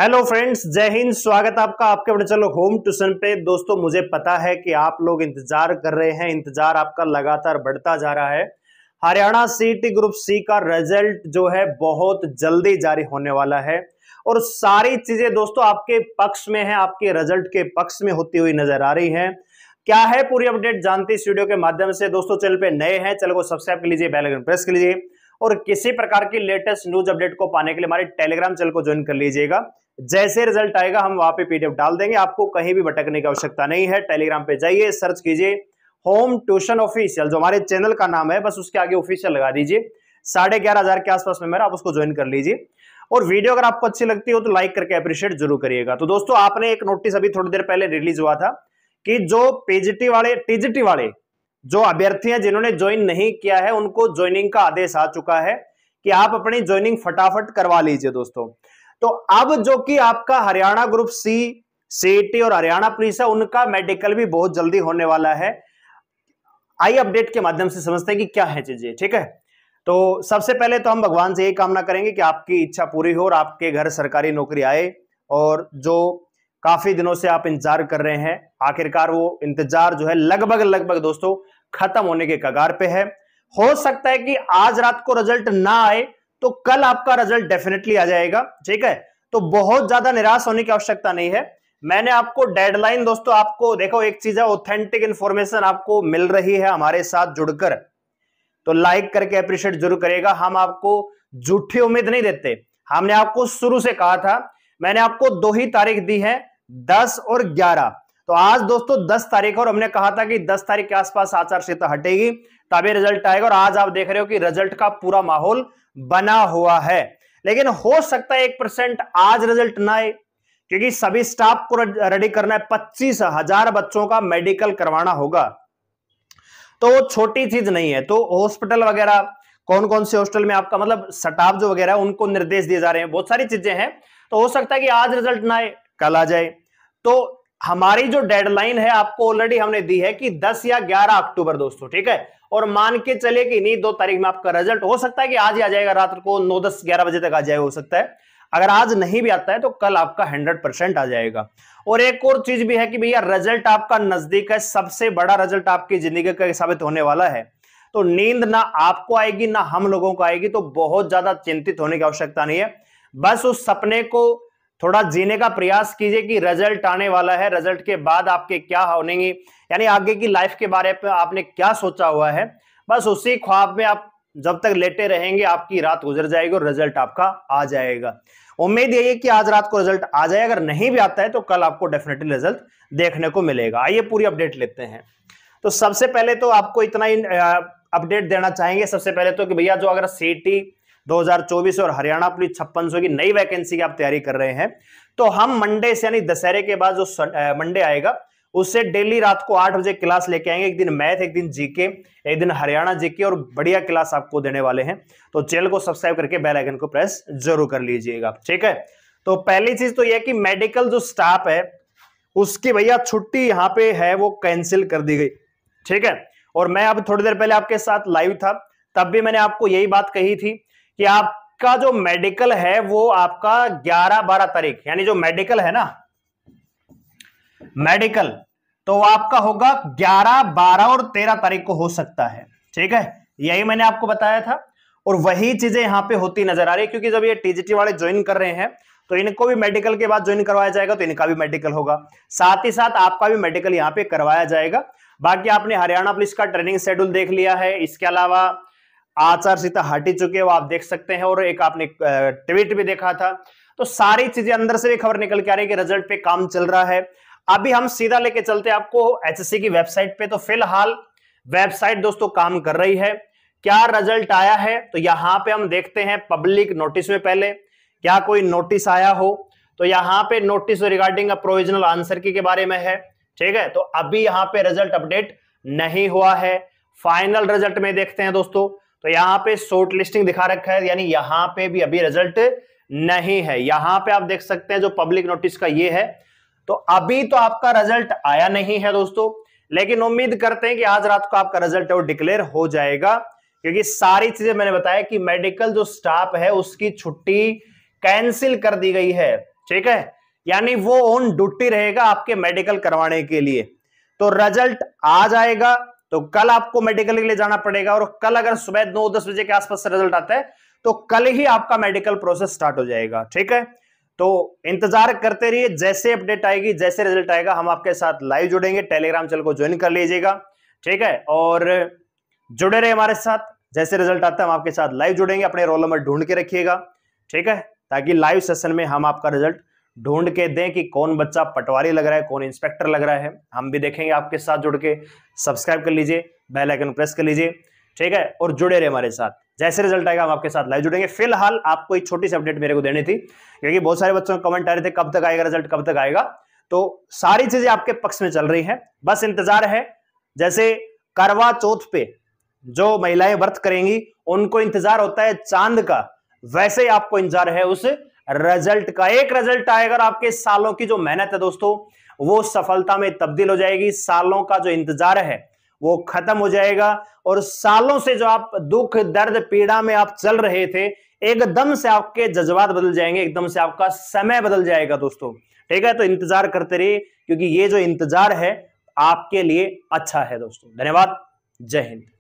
hello friends जय हिंद स्वागत आपका आपके अपने चलो होम ट्यूशन पे दोस्तों मुझे पता है कि आप लोग इंतजार कर रहे हैं इंतजार आपका लगातार बढ़ता जा रहा है हरियाणा सीटी ग्रुप सी का रिजल्ट जो है बहुत जल्दी जारी होने वाला है और सारी चीजें दोस्तों आपके पक्ष में है आपके रिजल्ट के पक्ष में होती हुई नजर आ रही है क्या है पूरी अपडेट जानते इस वीडियो के माध्यम से दोस्तों चैनल पे नए हैं चैनल को सब्सक्राइब कर लीजिए बेलाइकन प्रेस कर लीजिए और किसी प्रकार की लेटेस्ट न्यूज अपडेट को पाने के लिए हमारे टेलीग्राम चैनल को ज्वाइन कर लीजिएगा जैसे रिजल्ट आएगा हम वहां पे पीडीएफ डाल देंगे आपको कहीं भी भटकने की आवश्यकता नहीं है टेलीग्राम पे जाइए सर्च कीजिए होम ट्यूशन ऑफिशियल जो हमारे चैनल का नाम है बस उसके आगे ऑफिशियल लगा दीजिए साढ़े ग्यारह हजार के आसपास में मेरा आप उसको ज्वाइन कर लीजिए और वीडियो अगर आपको अच्छी लगती हो तो लाइक करके अप्रिशिएट जरूर करिएगा तो दोस्तों आपने एक नोटिस अभी थोड़ी देर पहले रिलीज हुआ था कि जो पीजीटी वाले टीजीटी वाले जो अभ्यर्थी हैं जिन्होंने ज्वाइन नहीं किया है उनको ज्वाइनिंग का आदेश आ चुका है कि आप अपनी ज्वाइनिंग फटाफट करवा लीजिए दोस्तों तो अब जो कि आपका हरियाणा ग्रुप सी सीटी और हरियाणा पुलिस है उनका मेडिकल भी बहुत जल्दी होने वाला है आई अपडेट के माध्यम से समझते हैं कि क्या है चीजें ठीक है तो सबसे पहले तो हम भगवान से यही कामना करेंगे कि आपकी इच्छा पूरी हो और आपके घर सरकारी नौकरी आए और जो काफी दिनों से आप इंतजार कर रहे हैं आखिरकार वो इंतजार जो है लगभग लगभग दोस्तों खत्म होने के कगार पे है हो सकता है कि आज रात को रिजल्ट ना आए तो कल आपका रिजल्ट डेफिनेटली आ जाएगा ठीक है तो बहुत ज्यादा निराश होने की आवश्यकता नहीं है मैंने आपको डेडलाइन दोस्तों आपको देखो एक चीज है ऑथेंटिक इंफॉर्मेशन आपको मिल रही है हमारे साथ जुड़कर तो लाइक करके अप्रिशिएट जरूर करेगा हम आपको झूठी उम्मीद नहीं देते हमने आपको शुरू से कहा था मैंने आपको दो ही तारीख दी है दस और ग्यारह तो आज दोस्तों दस तारीख और हमने कहा था कि दस तारीख के आसपास आचार संहिता हटेगी तभी रिजल्ट आएगा और आज आप देख रहे हो कि रिजल्ट का पूरा माहौल बना हुआ है लेकिन हो सकता है एक परसेंट आज रिजल्ट ना आए क्योंकि सभी स्टाफ को रेडी करना है पच्चीस हजार बच्चों का मेडिकल करवाना होगा तो वो छोटी चीज नहीं है तो हॉस्पिटल वगैरह कौन कौन से हॉस्टल में आपका मतलब स्टाफ जो वगैरह उनको निर्देश दिए जा रहे हैं बहुत सारी चीजें हैं तो हो सकता है कि आज रिजल्ट ना आए कल आ जाए तो हमारी जो डेडलाइन है आपको ऑलरेडी हमने दी है कि 10 या 11 अक्टूबर दोस्तों ठीक है और मान के चले कि नहीं दो तारीख में आपका रिजल्ट हो सकता है कि आज ही आ जाएगा रात को नौ दस ग्यारह बजे तक आ जाएगा हो सकता है अगर आज नहीं भी आता है तो कल आपका हंड्रेड परसेंट आ जाएगा और एक और चीज भी है कि भैया रिजल्ट आपका नजदीक है सबसे बड़ा रिजल्ट आपकी जिंदगी का साबित होने वाला है तो नींद ना आपको आएगी ना हम लोगों को आएगी तो बहुत ज्यादा चिंतित होने की आवश्यकता नहीं है बस उस सपने को थोड़ा जीने का प्रयास कीजिए कि रिजल्ट आने वाला है रिजल्ट के बाद आपके क्या होनेंगे यानी आगे की लाइफ के बारे में आपने क्या सोचा हुआ है बस उसी ख्वाब में आप जब तक लेटे रहेंगे आपकी रात गुजर जाएगी और रिजल्ट आपका आ जाएगा उम्मीद यही है कि आज रात को रिजल्ट आ जाए अगर नहीं भी आता है तो कल आपको डेफिनेटली रिजल्ट देखने को मिलेगा आइए पूरी अपडेट लेते हैं तो सबसे पहले तो आपको इतना ही अपडेट देना चाहेंगे सबसे पहले तो कि भैया जो अगर सी 2024 और हरियाणा पुलिस छप्पन की नई वैकेंसी की आप तैयारी कर रहे हैं तो हम मंडे से यानी दशहरे के बाद जो मंडे आएगा उससे डेली रात को आठ बजे क्लास लेके आएंगे एक दिन मैथ एक दिन जीके एक दिन हरियाणा जीके और बढ़िया क्लास आपको देने वाले हैं तो चैनल को सब्सक्राइब करके बेल आइकन को प्रेस जरूर कर लीजिएगा ठीक है तो पहली चीज तो यह कि मेडिकल जो स्टाफ है उसकी भैया छुट्टी यहाँ पे है वो कैंसिल कर दी गई ठीक है और मैं अब थोड़ी देर पहले आपके साथ लाइव था तब भी मैंने आपको यही बात कही थी कि आपका जो मेडिकल है वो आपका 11 12 तारीख यानी जो मेडिकल है ना मेडिकल तो आपका होगा ग्यारह बारह और तेरह तारीख को हो सकता है ठीक है यही मैंने आपको बताया था और वही चीजें यहां पे होती नजर आ रही है क्योंकि जब ये टीजीटी वाले ज्वाइन कर रहे हैं तो इनको भी मेडिकल के बाद ज्वाइन करवाया जाएगा तो इनका भी मेडिकल होगा साथ ही साथ आपका भी मेडिकल यहाँ पे करवाया जाएगा बाकी आपने हरियाणा पुलिस का ट्रेनिंग शेड्यूल देख लिया है इसके अलावा आचार संहिता हटी चुके है वो आप देख सकते हैं और एक आपने ट्वीट भी देखा था तो सारी चीजें अंदर से भी खबर निकल के आ रही है कि रिजल्ट पे काम चल रहा है अभी हम सीधा लेके चलते आपको एच की वेबसाइट पे तो फिलहाल वेबसाइट दोस्तों काम कर रही है क्या रिजल्ट आया है तो यहां पे हम देखते हैं पब्लिक नोटिस में पहले क्या कोई नोटिस आया हो तो यहाँ पे नोटिस रिगार्डिंग प्रोविजनल आंसर की के बारे में है ठीक है तो अभी यहाँ पे रिजल्ट अपडेट नहीं हुआ है फाइनल रिजल्ट में देखते हैं दोस्तों तो यहाँ पे शॉर्ट लिस्टिंग दिखा रखा है यानी यहाँ पे भी अभी रिजल्ट नहीं है यहाँ पे आप देख सकते हैं जो पब्लिक नोटिस का ये है तो अभी तो आपका रिजल्ट आया नहीं है दोस्तों लेकिन उम्मीद करते हैं कि आज रात को आपका रिजल्ट है वो डिक्लेयर हो जाएगा क्योंकि सारी चीजें मैंने बताया कि मेडिकल जो स्टाफ है उसकी छुट्टी कैंसिल कर दी गई है ठीक है यानी वो ऑन ड्यूटी रहेगा आपके मेडिकल करवाने के लिए तो रिजल्ट आ जाएगा तो कल आपको मेडिकल के लिए जाना पड़ेगा और कल अगर सुबह नौ दस बजे के आसपास रिजल्ट आता है तो कल ही आपका मेडिकल प्रोसेस स्टार्ट हो जाएगा ठीक है तो इंतजार करते रहिए जैसे अपडेट आएगी जैसे रिजल्ट आएगा हम आपके साथ लाइव जुड़ेंगे टेलीग्राम चैनल को ज्वाइन कर लीजिएगा ठीक है और जुड़े रहे हमारे साथ जैसे रिजल्ट आता है हम आपके साथ लाइव जुड़ेंगे अपने रोल नंबर ढूंढ के रखिएगा ठीक है ताकि लाइव सेशन में हम आपका रिजल्ट ढूंढ के दें कि कौन बच्चा पटवारी लग रहा है कौन इंस्पेक्टर लग रहा है हम भी देखेंगे आपके साथ जुड़ के सब्सक्राइब कर लीजिए बेल आइकन प्रेस कर लीजिए ठीक है और जुड़े रहे हमारे साथ जैसे रिजल्ट आएगा हम आपके साथ लाइव जुड़ेंगे फिलहाल आपको एक छोटी सी अपडेट मेरे को देनी थी क्योंकि बहुत सारे बच्चों के कमेंट आ रहे थे कब तक आएगा रिजल्ट कब तक आएगा तो सारी चीजें आपके पक्ष में चल रही है बस इंतजार है जैसे करवा चौथ पे जो महिलाएं व्रत करेंगी उनको इंतजार होता है चांद का वैसे ही आपको इंतजार है उस रिजल्ट का एक रिजल्ट आएगा आपके सालों की जो मेहनत है दोस्तों वो सफलता में तब्दील हो जाएगी सालों का जो इंतजार है वो खत्म हो जाएगा और सालों से जो आप दुख दर्द पीड़ा में आप चल रहे थे एकदम से आपके जज्बात बदल जाएंगे एकदम से आपका समय बदल जाएगा दोस्तों ठीक है तो इंतजार करते रहिए क्योंकि ये जो इंतजार है आपके लिए अच्छा है दोस्तों धन्यवाद जय हिंद